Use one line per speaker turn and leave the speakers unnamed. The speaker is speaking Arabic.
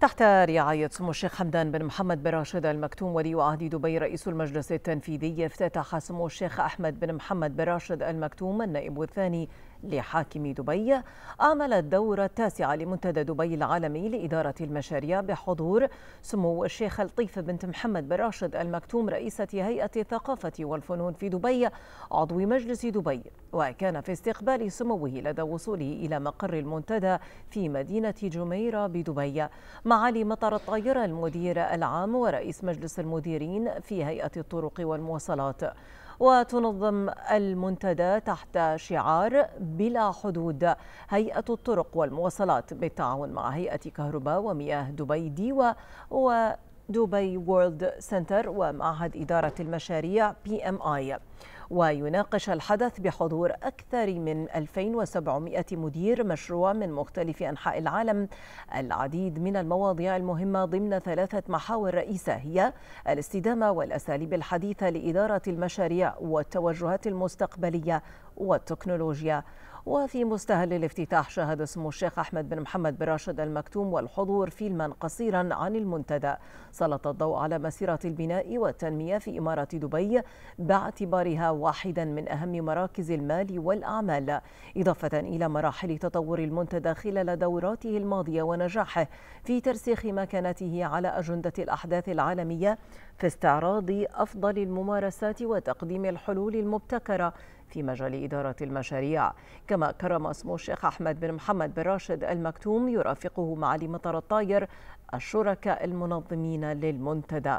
تحت رعاية سمو الشيخ حمدان بن محمد بن راشد المكتوم ولي عهد دبي رئيس المجلس التنفيذي افتتح سمو الشيخ أحمد بن محمد بن راشد المكتوم النائب الثاني لحاكم دبي آمل الدورة التاسعة لمنتدى دبي العالمي لإدارة المشاريع بحضور سمو الشيخة لطيفة بنت محمد بن راشد المكتوم رئيسة هيئة الثقافة والفنون في دبي عضو مجلس دبي وكان في استقبال سموه لدى وصوله إلى مقر المنتدى في مدينة جميرة بدبي معالي مطر الطايرة المدير العام ورئيس مجلس المديرين في هيئة الطرق والمواصلات وتنظم المنتدى تحت شعار بلا حدود هيئة الطرق والمواصلات بالتعاون مع هيئة كهرباء ومياه دبي ديوة و دبي وورلد سنتر ومعهد إدارة المشاريع بي ام آي ويناقش الحدث بحضور أكثر من 2700 مدير مشروع من مختلف أنحاء العالم العديد من المواضيع المهمة ضمن ثلاثة محاور رئيسة هي الاستدامة والأساليب الحديثة لإدارة المشاريع والتوجهات المستقبلية والتكنولوجيا وفي مستهل الافتتاح شهد سمو الشيخ أحمد بن محمد بن راشد المكتوم والحضور فيلما قصيرا عن المنتدى سلط الضوء على مسيرة البناء والتنمية في إمارة دبي باعتبارها واحدا من أهم مراكز المال والأعمال إضافة إلى مراحل تطور المنتدى خلال دوراته الماضية ونجاحه في ترسيخ مكانته على أجندة الأحداث العالمية في استعراض أفضل الممارسات وتقديم الحلول المبتكرة في مجال إدارة المشاريع كما كرم اسمه الشيخ أحمد بن محمد بن راشد المكتوم يرافقه معالي مطر الطاير الشركاء المنظمين للمنتدى